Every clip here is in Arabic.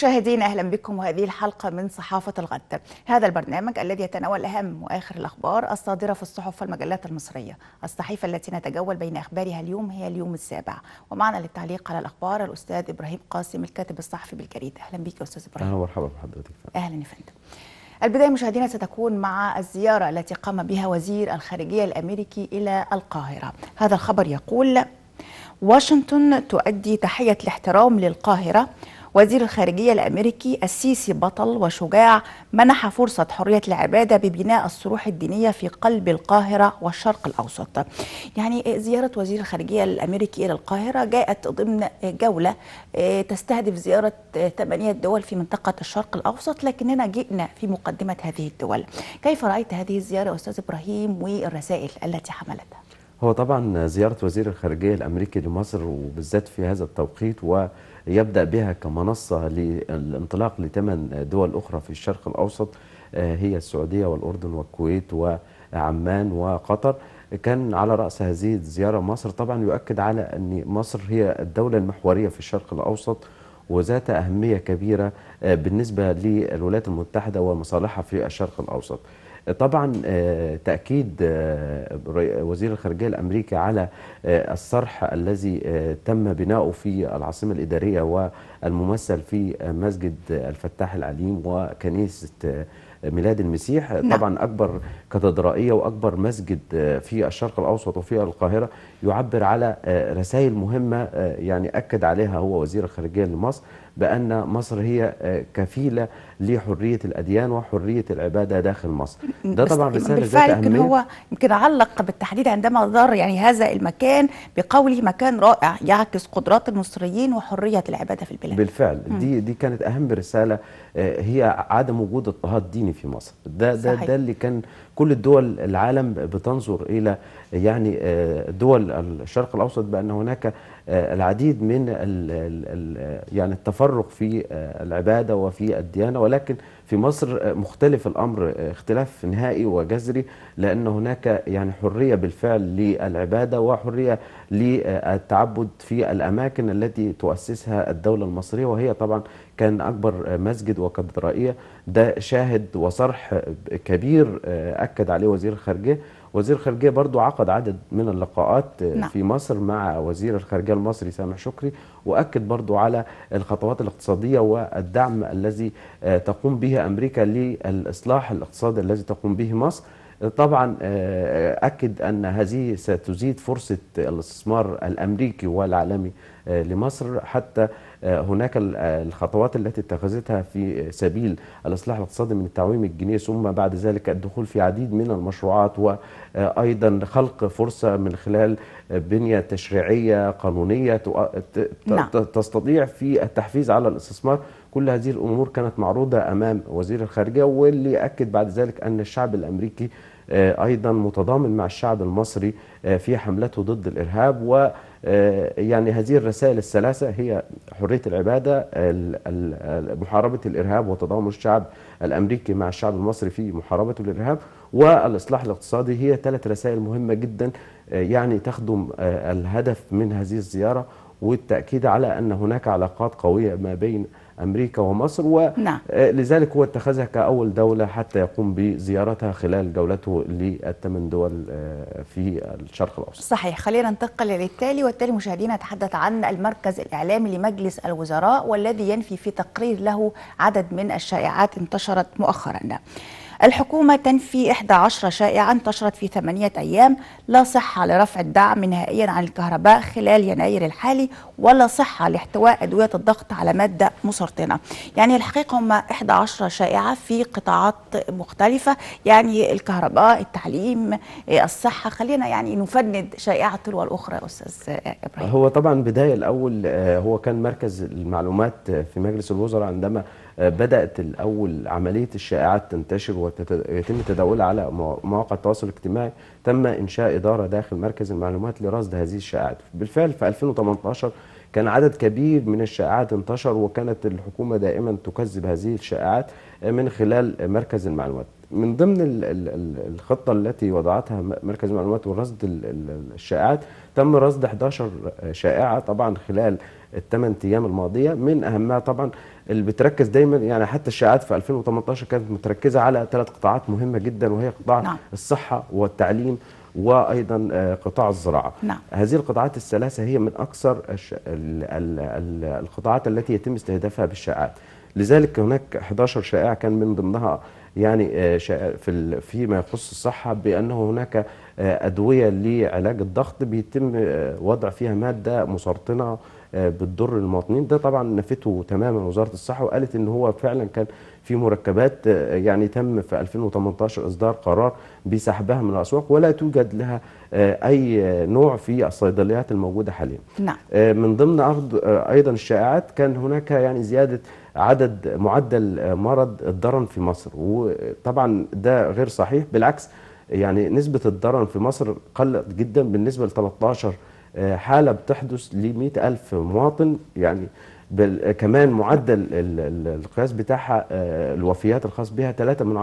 مشاهدينا اهلا بكم وهذه الحلقه من صحافه الغد هذا البرنامج الذي يتناول اهم واخر الاخبار الصادره في الصحف والمجلات المصريه الصحيفه التي نتجول بين اخبارها اليوم هي اليوم السابع ومعنا للتعليق على الاخبار الاستاذ ابراهيم قاسم الكاتب الصحفي بالجريده اهلا بك يا استاذ ابراهيم اهلا ومرحبا بحضرتك اهلا يا فندم البداية مشاهدينا ستكون مع الزيارة التي قام بها وزير الخارجية الأمريكي إلى القاهرة هذا الخبر يقول واشنطن تؤدي تحية الاحترام للقاهرة وزير الخارجية الأمريكي السيسي بطل وشجاع منح فرصة حرية العبادة ببناء الصروح الدينية في قلب القاهرة والشرق الأوسط يعني زيارة وزير الخارجية الأمريكي إلى القاهرة جاءت ضمن جولة آه، تستهدف زيارة آه، ثمانية دول في منطقة الشرق الأوسط لكننا جئنا في مقدمة هذه الدول كيف رأيت هذه الزيارة أستاذ إبراهيم والرسائل التي حملتها؟ هو طبعا زيارة وزير الخارجية الأمريكي لمصر وبالذات في هذا التوقيت و يبدأ بها كمنصة للانطلاق لثمان دول أخرى في الشرق الأوسط آه، هي السعودية والأردن والكويت وعمان وقطر كان على رأس هذه الزيارة مصر طبعا يؤكد على أن مصر هي الدولة المحورية في الشرق الأوسط وذات أهمية كبيرة آه، بالنسبة للولايات المتحدة ومصالحها في الشرق الأوسط طبعا آه، تاكيد آه، وزير الخارجيه الامريكي على آه، الصرح الذي تم بناؤه في العاصمه الاداريه والممثل في مسجد الفتاح العليم وكنيسه ميلاد المسيح نعم. طبعا أكبر كاتدرائية وأكبر مسجد في الشرق الأوسط وفي القاهرة يعبر على رسائل مهمة يعني أكد عليها هو وزير الخارجية لمصر بأن مصر هي آه، كفيلة لحرية الأديان وحرية العبادة داخل مصر ده طبعا رسالة ذات أهمية هو يمكن علق بالتحديد عندما زار يعني هذا المكان بقوله مكان رائع يعكس قدرات المصريين وحرية العبادة في البلاد بالفعل م. دي دي كانت أهم رسالة آه، هي عدم وجود اضطهاد ديني في مصر ده ده صحيح. ده اللي كان كل الدول العالم بتنظر إلى يعني آه، دول الشرق الأوسط بأن هناك آه، العديد من ال ال يعني التفرق في آه، العبادة وفي الديانة ولكن في مصر آه، مختلف الأمر اختلاف نهائي وجذري لأن هناك يعني حرية بالفعل للعبادة وحرية للتعبد في الأماكن التي تؤسسها الدولة المصرية وهي طبعا كان أكبر مسجد وكاتدرائية ده شاهد وصرح كبير أكد عليه وزير الخارجية وزير الخارجيه برضو عقد عدد من اللقاءات نعم. في مصر مع وزير الخارجيه المصري سامح شكري واكد برضو على الخطوات الاقتصاديه والدعم الذي آه، تقوم به امريكا للاصلاح الاقتصادي الذي تقوم به مصر طبعا آه، آه، اكد ان هذه ستزيد فرصه الاستثمار الامريكي والعالمي لمصر حتى آه، هناك آه، الخطوات التي اتخذتها في سبيل الإصلاح الاقتصادي من التعويم الجنيه ثم بعد ذلك الدخول في عديد من المشروعات وأيضا خلق فرصة من خلال بنية تشريعية قانونية نعم. تستطيع في التحفيز على الاستثمار كل هذه الأمور كانت معروضة أمام وزير الخارجية واللي أكد بعد ذلك أن الشعب الأمريكي آه، أيضا متضامن مع الشعب المصري في حملته ضد الإرهاب و آه، يعني هذه الرسائل الثلاثة هي حرية العبادة محاربة الإرهاب وتضامن الشعب الأمريكي مع الشعب المصري في محاربته للإرهاب والإصلاح الاقتصادي هي ثلاث رسائل مهمة جدا آه، يعني تخدم آه، الهدف من هذه الزيارة والتأكيد على أن هناك علاقات قوية ما بين أمريكا ومصر ولذلك نعم. آه، هو اتخذها كأول دولة حتى يقوم بزيارتها خلال جولته للثمان دول آه، في الشرق الأوسط صحيح خلينا ننتقل للتالي والتالي مشاهدينا نتحدث عن المركز الإعلامي لمجلس الوزراء والذي ينفي في تقرير له عدد من الشائعات انتشرت مؤخرا الحكومة تنفي 11 شائعة انتشرت في ثمانية أيام لا صحة لرفع الدعم نهائيا عن الكهرباء خلال يناير الحالي ولا صحة لاحتواء أدوية الضغط على مادة مسرطنة يعني الحقيقة هم 11 شائعة في قطاعات مختلفة يعني الكهرباء التعليم الصحة خلينا يعني نفند شائعة تلو الأخرى أستاذ إبراهيم هو طبعا بداية الأول آه، هو كان مركز المعلومات آه، في مجلس الوزراء عندما بدات الاول عمليه الشائعات تنتشر ويتم تداولها على مواقع التواصل الاجتماعي تم انشاء اداره داخل مركز المعلومات لرصد هذه الشائعات بالفعل في 2018 كان عدد كبير من الشائعات انتشر وكانت الحكومه دائما تكذب هذه الشائعات من خلال مركز المعلومات من ضمن الخطة التي وضعتها مركز المعلومات ورصد الشائعات تم رصد 11 شائعة طبعا خلال الثمان ايام الماضيه من اهمها طبعا اللي بتركز دايما يعني حتى الشائعات في 2018 كانت متركزه على ثلاث قطاعات مهمه جدا وهي قطاع نعم. الصحه والتعليم وايضا آه، قطاع الزراعه نعم. هذه القطاعات الثلاثه هي من اكثر القطاعات التي يتم استهدافها بالشائعات لذلك هناك 11 شائعه كان من ضمنها يعني آه، في فيما يخص الصحه بانه هناك آه، ادويه لعلاج الضغط بيتم وضع فيها ماده مسرطنه بتضر المواطنين ده طبعا نفته تماما وزاره الصحه وقالت ان هو فعلا كان في مركبات آه، يعني تم في 2018 اصدار قرار بسحبها من الاسواق ولا توجد لها آه، اي نوع في الصيدليات الموجوده حاليا. نعم. آه، من ضمن ايضا الشائعات كان هناك يعني زياده عدد معدل مرض الدرن في مصر وطبعا ده غير صحيح بالعكس يعني نسبه الدرن في مصر قلت جدا بالنسبه ل 13 آه، حالة بتحدث لمئة ألف مواطن يعني كمان معدل القياس بتاعها آه، الوفيات الخاص بها 3 من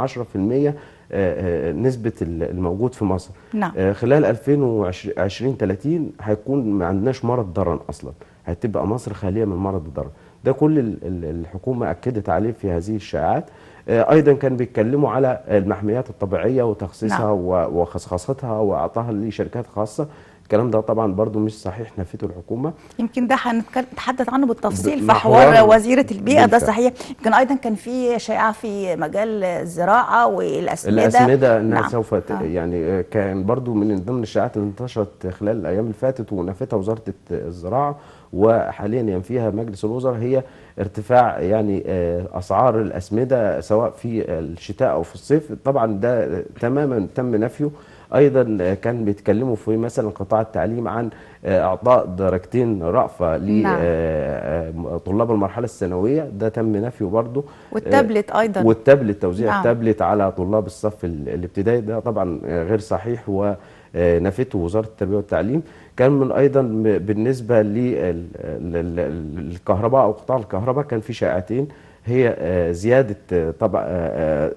10% آه، نسبة الموجود في مصر نعم. خلال 2020 30 هيكون ما عندناش مرض ضرن أصلا هتبقى مصر خالية من مرض الضرن ده كل الحكومة أكدت عليه في هذه الشائعات ايضا كان بيتكلموا على المحميات الطبيعيه وتخصيصها نعم. وخصخصتها واعطاها لشركات خاصه الكلام ده طبعا برضو مش صحيح نفيته الحكومه يمكن ده هنتحدث عنه بالتفصيل في حوار وزيره البيئه ده صحيح يمكن ايضا كان في شائعه في مجال الزراعه والاسمده الاسمده انها نعم. سوف ت... آه. يعني آه، كان برضو من ضمن الشائعات اللي انتشرت خلال الايام اللي فاتت ونفتها وزاره الزراعه وحاليا ينفيها يعني مجلس الوزراء هي ارتفاع يعني آه، اسعار الاسمده سواء في الشتاء او في الصيف طبعا ده تماما تم نفيه ايضا كان بيتكلموا في مثلا قطاع التعليم عن آه، اعطاء درجتين رأفة لطلاب نعم. آه، آه، المرحله الثانويه ده تم نفيه برضه والتابلت ايضا والتابلت توزيع نعم. التابلت على طلاب الصف الابتدائي ده طبعا غير صحيح و نفته وزاره التربيه والتعليم كان من ايضا بالنسبه للكهرباء او قطاع الكهرباء كان في شائعتين هي زياده طبع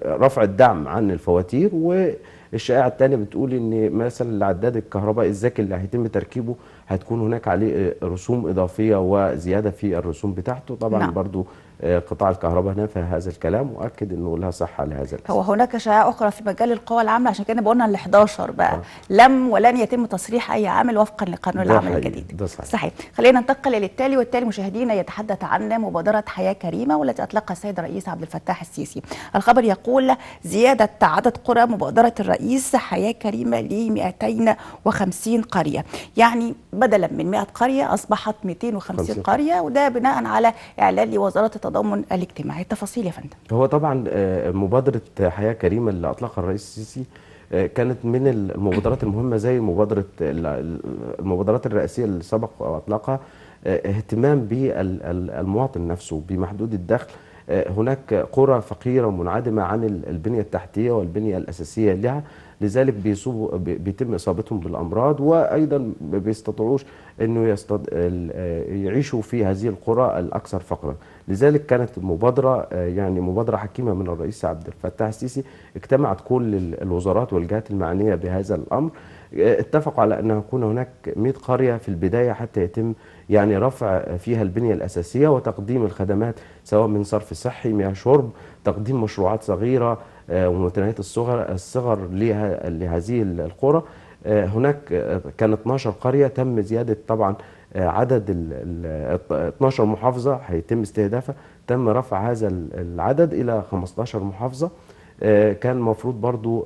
رفع الدعم عن الفواتير و الشائعه الثانيه بتقول ان مثلا العداد الكهربائي الذكي اللي هيتم تركيبه هتكون هناك عليه رسوم اضافيه وزياده في الرسوم بتاعته طبعا نعم. برضو آه، قطاع الكهرباء هنا في هذا الكلام واكد انه لها صحه لهذا الاسم. هو هناك شائعه اخرى في مجال القوى العامله عشان كده بقولنا ال 11 بقى آه. لم ولن يتم تصريح اي عامل وفقا لقانون العمل الجديد ده صحيح. صحيح خلينا ننتقل للتالي والتالي مشاهدينا يتحدث عن مبادره حياه كريمه والتي اطلقها السيد الرئيس عبد الفتاح السيسي الخبر يقول زياده عدد قرى مبادره الرئيس حياه كريمه ل 250 قريه يعني بدلا من 100 قريه اصبحت 250 قريه وده بناء على اعلان لوزاره التضامن الاجتماعي التفاصيل يا فندم هو طبعا آه، مبادره حياه كريمه اللي اطلقها الرئيس السيسي آه، كانت من المبادرات المهمه زي مبادره المبادرات الرئاسيه اللي سبق واطلقها آه، اهتمام بالمواطن نفسه بمحدود الدخل هناك قرى فقيره ومنعدمه عن البنيه التحتيه والبنيه الاساسيه لها لذلك بيصوبوا بيتم اصابتهم بالامراض وايضا ما بيستطيعوش انه يستد... آه، يعيشوا في هذه القرى الاكثر فقرا لذلك كانت المبادره آه، يعني مبادره حكيمه من الرئيس عبد الفتاح السيسي اجتمعت كل الوزارات والجهات المعنيه بهذا الامر آه، اتفقوا على ان يكون هناك 100 قريه في البدايه حتى يتم يعني رفع فيها البنيه الاساسيه وتقديم الخدمات سواء من صرف صحي مياه شرب تقديم مشروعات صغيره آه، ومتناهيه الصغر الصغر لهذه القرى آه، هناك آه، كان 12 قريه تم زياده طبعا عدد ال 12 محافظه هيتم استهدافها تم رفع هذا العدد الى 15 محافظه كان المفروض برضو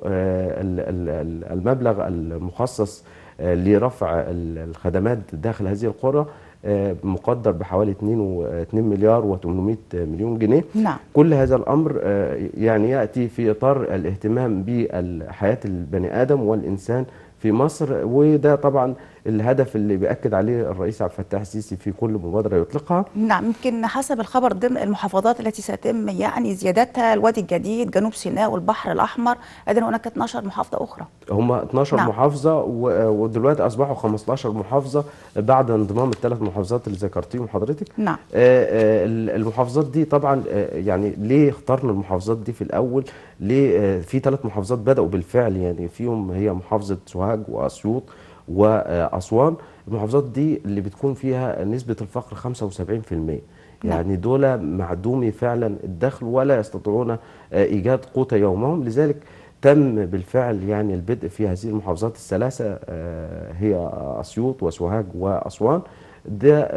المبلغ المخصص لرفع الخدمات داخل هذه القرى آه، مقدر بحوالي 2 مليار و800 مليون جنيه نعم. كل هذا الأمر آه، يعني يأتي في إطار الاهتمام بحياة البني آدم والإنسان في مصر وده طبعا الهدف اللي بيأكد عليه الرئيس عبد الفتاح السيسي في كل مبادرة يطلقها نعم يمكن حسب الخبر ضمن المحافظات التي سيتم يعني زيادتها الوادي الجديد جنوب سيناء والبحر الأحمر إذن هناك 12 محافظة أخرى هم 12 نعم. محافظة ودلوقتي أصبحوا 15 محافظة بعد انضمام الثلاث محافظات اللي ذكرتيهم حضرتك نعم آه، آه، المحافظات دي طبعا آه، يعني ليه اخترنا المحافظات دي في الأول ليه آه، في ثلاث محافظات بداوا بالفعل يعني فيهم هي محافظه سوهاج واسيوط واسوان المحافظات دي اللي بتكون فيها نسبه الفقر 75% نعم. يعني دول معدومي فعلا الدخل ولا يستطيعون آه، ايجاد قوت يومهم لذلك تم بالفعل يعني البدء في هذه المحافظات الثلاثه آه، هي اسيوط وسوهاج واسوان ده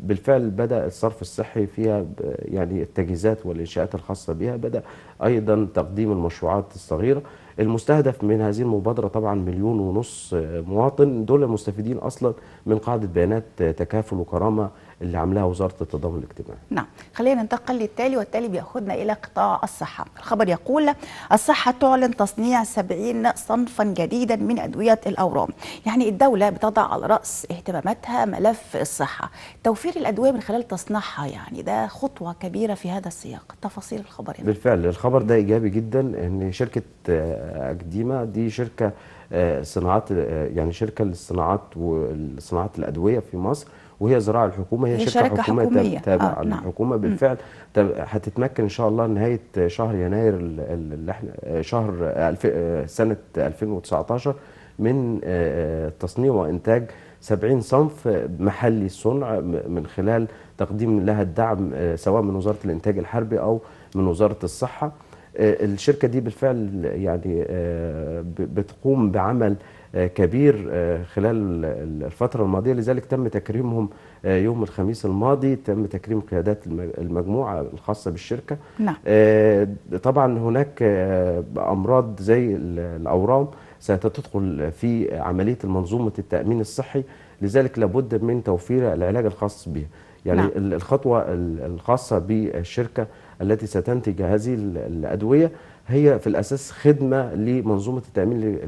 بالفعل بدا الصرف الصحي فيها يعني التجهيزات والانشاءات الخاصه بها بدا أيضا تقديم المشروعات الصغيرة المستهدف من هذه المبادرة طبعا مليون ونص مواطن دول المستفيدين أصلا من قاعدة بيانات تكافل وكرامة اللي عاملاها وزاره التضامن الاجتماعي. نعم، خلينا ننتقل للتالي والتالي بياخذنا الى قطاع الصحه، الخبر يقول الصحه تعلن تصنيع 70 صنفا جديدا من ادويه الاورام، يعني الدوله بتضع على راس اهتماماتها ملف الصحه، توفير الادويه من خلال تصنيعها يعني ده خطوه كبيره في هذا السياق، تفاصيل الخبر يعني. بالفعل الخبر ده ايجابي جدا ان شركه اكديما آه، دي شركه آه، صناعات آه، يعني شركه للصناعات وصناعات الادويه في مصر وهي زراعه الحكومه هي, هي شركه, شركة حكوميه, حكومية. تابعه آه نعم. بالفعل هتتمكن ان شاء الله نهايه شهر يناير اللي احنا شهر سنه 2019 من آه، آه، تصنيع وانتاج 70 صنف محلي الصنع من خلال تقديم لها الدعم آه، سواء من وزاره الانتاج الحربي او من وزاره الصحه آه، الشركه دي بالفعل يعني آه، بتقوم بعمل آه، كبير خلال الفترة الماضية لذلك تم تكريمهم يوم الخميس الماضي تم تكريم قيادات المجموعة الخاصة بالشركة نعم. طبعا هناك أمراض زي الأورام ستدخل في عملية منظومة التأمين الصحي لذلك لابد من توفير العلاج الخاص بها يعني نعم. الخطوة الخاصة بالشركة التي ستنتج هذه الأدوية هي في الأساس خدمة لمنظومة التأمين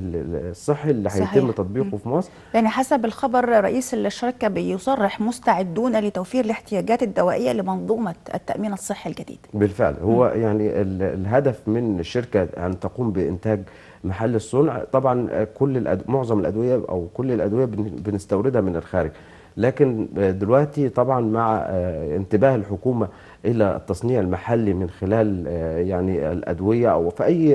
الصحي اللي صحيح. هيتم تطبيقه في مصر يعني حسب الخبر رئيس الشركة بيصرح مستعدون لتوفير الاحتياجات الدوائية لمنظومة التأمين الصحي الجديد بالفعل هو م. يعني الهدف من الشركة أن تقوم بإنتاج محل الصنع طبعا كل الأد... معظم الأدوية أو كل الأدوية بنستوردها من الخارج لكن دلوقتي طبعا مع آه، انتباه الحكومه الى التصنيع المحلي من خلال آه، يعني الادويه او في اي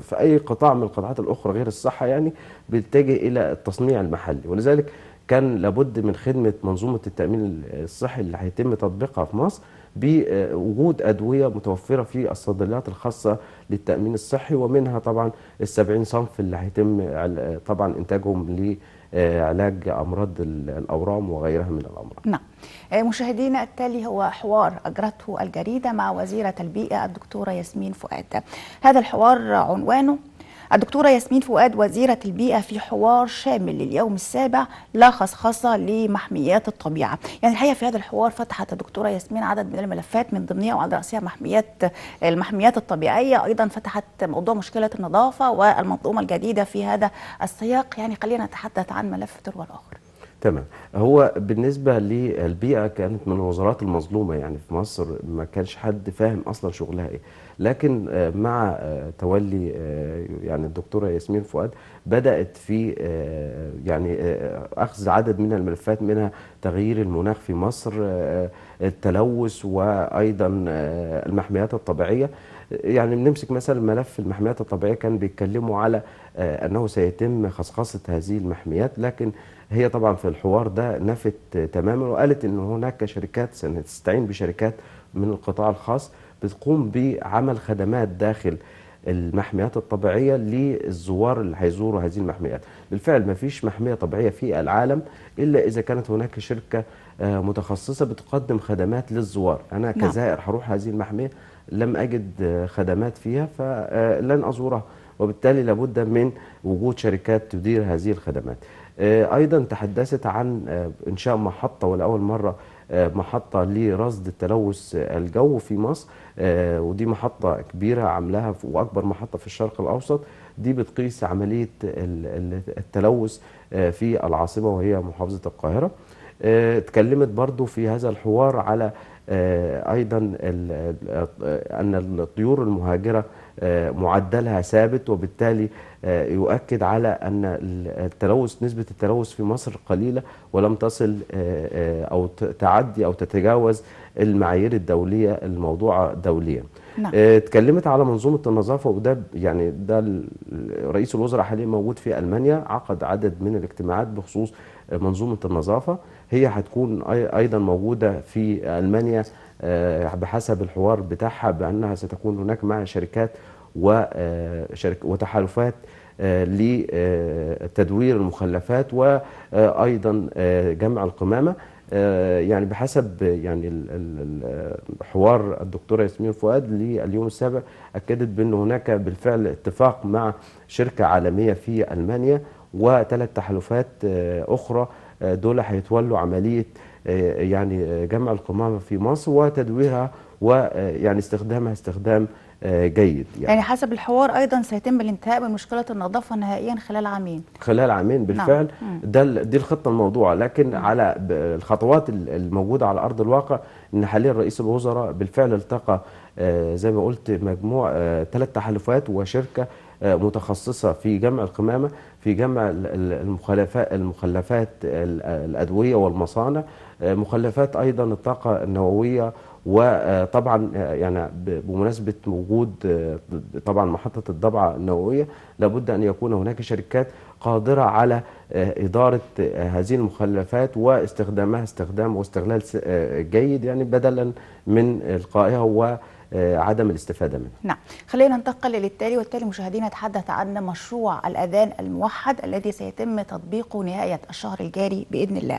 في اي قطاع من القطاعات الاخرى غير الصحه يعني بيتجه الى التصنيع المحلي ولذلك كان لابد من خدمه منظومه التامين الصحي اللي هيتم تطبيقها في مصر بوجود ادويه متوفره في الصيدليات الخاصه للتامين الصحي ومنها طبعا ال 70 صنف اللي هيتم آه، طبعا انتاجهم آه، علاج امراض الاورام وغيرها من الامراض. نعم. آه، مشاهدينا التالي هو حوار اجرته الجريده مع وزيره البيئه الدكتوره ياسمين فؤاد. هذا الحوار عنوانه الدكتورة ياسمين فؤاد وزيرة البيئة في حوار شامل لليوم السابع لا خصخصة لمحميات الطبيعة يعني الحقيقة في هذا الحوار فتحت الدكتورة ياسمين عدد من الملفات من ضمنها وعلى رأسها محميات المحميات الطبيعية أيضا فتحت موضوع مشكلة النظافة والمنظومة الجديدة في هذا السياق يعني خلينا نتحدث عن ملف تلو الآخر تمام هو بالنسبه للبيئه كانت من الوزارات المظلومه يعني في مصر ما كانش حد فاهم اصلا شغلها ايه لكن آه، مع آه، تولي آه، يعني الدكتوره ياسمين فؤاد بدات في يعني اخذ عدد من الملفات منها تغيير المناخ في مصر التلوث وايضا المحميات الطبيعيه يعني بنمسك مثلا ملف المحميات الطبيعيه كان بيتكلموا على انه سيتم خصخصه هذه المحميات لكن هي طبعا في الحوار ده نفت تماما وقالت ان هناك شركات سنستعين بشركات من القطاع الخاص بتقوم بعمل خدمات داخل المحميات الطبيعية للزوار اللي هيزوروا هذه المحميات بالفعل ما فيش محمية طبيعية في العالم إلا إذا كانت هناك شركة آه، متخصصة بتقدم خدمات للزوار أنا نعم. كزائر هروح هذه المحمية لم أجد آه، خدمات فيها فلن أزورها وبالتالي لابد من وجود شركات تدير هذه الخدمات آه، ايضا تحدثت عن آه، انشاء محطه ولاول مره آه، محطه لرصد التلوث الجو في مصر ودي محطه كبيره عاملاها واكبر محطه في الشرق الاوسط دي بتقيس عمليه التلوث في العاصمه وهي محافظه القاهره اتكلمت برضو في هذا الحوار على ايضا ان الطيور المهاجره آه، معدلها ثابت وبالتالي آه، يؤكد على أن التلوث نسبة التلوث في مصر قليلة ولم تصل آه، أو تعدي أو تتجاوز المعايير الدولية الموضوعة دوليا نعم. اتكلمت على منظومة النظافة وده يعني ده رئيس الوزراء حاليا موجود في ألمانيا عقد عدد من الاجتماعات بخصوص منظومة النظافة هي هتكون ايضا موجوده في المانيا آه، بحسب الحوار بتاعها بانها ستكون هناك مع شركات آه، وتحالفات آه، لتدوير المخلفات وايضا جمع القمامه يعني بحسب يعني حوار الدكتوره ياسمين فؤاد لليوم السابع اكدت بان هناك بالفعل اتفاق مع شركه عالميه في المانيا وثلاث تحالفات اخرى دول هيتولوا عمليه آه، يعني آه، جمع القمامه في مصر وتدويرها ويعني آه، استخدامها استخدام جيد يعني. يعني حسب الحوار ايضا سيتم الانتهاء من مشكله النظافه نهائيا خلال عامين خلال عامين نعم. بالفعل نعم. ده دي الخطه الموضوعه لكن مم. على الخطوات الموجوده على ارض الواقع ان حاليا رئيس الوزراء بالفعل التقى زي ما قلت مجموع ثلاث تحالفات وشركه آه، متخصصه في جمع القمامه في جمع المخلفات المخلفات الادويه والمصانع آه، مخلفات ايضا الطاقه النوويه وطبعا آه، يعني بمناسبه وجود طبعا محطه الضبعه النوويه لابد ان يكون هناك شركات قادره على اداره هذه المخلفات واستخدامها استخدام واستغلال جيد يعني بدلا من القائها و آه، عدم الاستفاده منها. نعم، خلينا ننتقل للتالي والتالي مشاهدينا نتحدث عن مشروع الاذان الموحد الذي سيتم تطبيقه نهايه الشهر الجاري باذن الله.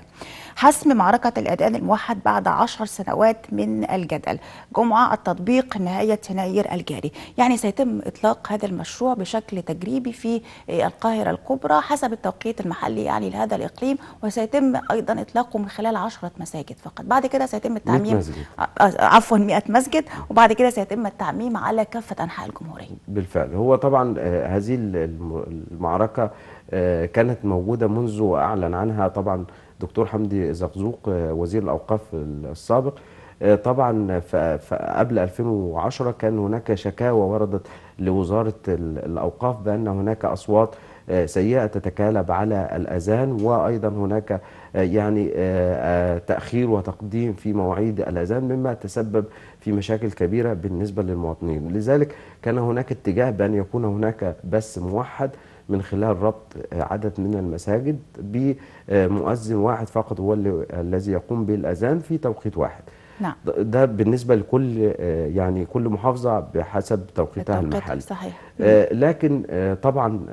حسم معركه الاذان الموحد بعد 10 سنوات من الجدل، جمعه التطبيق نهايه يناير الجاري، يعني سيتم اطلاق هذا المشروع بشكل تجريبي في القاهره الكبرى حسب التوقيت المحلي يعني لهذا الاقليم وسيتم ايضا اطلاقه من خلال 10 مساجد فقط، بعد كده سيتم التعميم 100 مسجد آه، آه، عفوا 100 مسجد وبعد كده كده سيتم التعميم على كافه انحاء الجمهوريه. بالفعل هو طبعا آه، هذه المعركه آه، كانت موجوده منذ اعلن عنها طبعا دكتور حمدي زقزوق آه، وزير الاوقاف السابق آه، طبعا قبل 2010 كان هناك شكاوى وردت لوزارة الأوقاف بأن هناك أصوات آه، سيئة تتكالب على الأذان وأيضا هناك آه، يعني تأخير وتقديم في مواعيد الأذان مما تسبب في مشاكل كبيرة بالنسبة للمواطنين لذلك كان هناك اتجاه بأن يكون هناك بث موحد من خلال ربط عدد من المساجد بمؤذن واحد فقط هو الذي يقوم بالأذان في توقيت واحد نعم ده بالنسبه لكل آه، يعني كل محافظه بحسب توقيتها المحلي صحيح آه، لكن آه، طبعا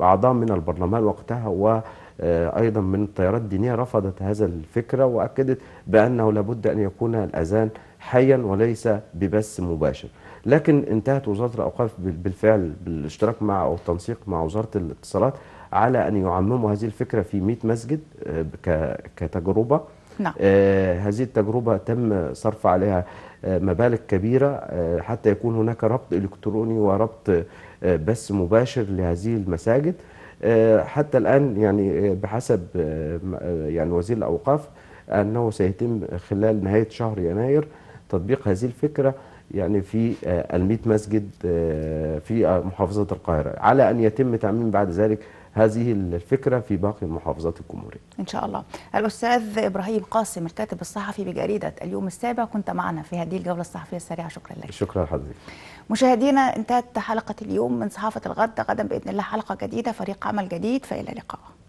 اعضاء من البرلمان وقتها و ايضا من التيارات الدينيه رفضت هذا الفكره واكدت بانه لابد ان يكون الاذان حيا وليس ببث مباشر لكن انتهت وزاره الاوقاف بالفعل بالاشتراك مع او التنسيق مع وزاره الاتصالات على ان يعمموا هذه الفكره في 100 مسجد كتجربه نعم. آه هذه التجربة تم صرف عليها آه، مبالغ كبيرة آه، حتى يكون هناك ربط إلكتروني وربط آه، بث مباشر لهذه المساجد حتى الآن يعني بحسب يعني وزير الأوقاف أنه سيتم خلال نهاية شهر يناير تطبيق هذه الفكرة يعني في المئة مسجد في محافظة القاهرة على أن يتم تعميم بعد ذلك هذه الفكره في باقي المحافظات الجمهوريه. ان شاء الله. الاستاذ ابراهيم قاسم الكاتب الصحفي بجريده اليوم السابع كنت معنا في هذه الجوله الصحفيه السريعه شكرا لك. شكرا لحضرتك. مشاهدينا انتهت حلقه اليوم من صحافه الغد غدا باذن الله حلقه جديده فريق عمل جديد فالى اللقاء.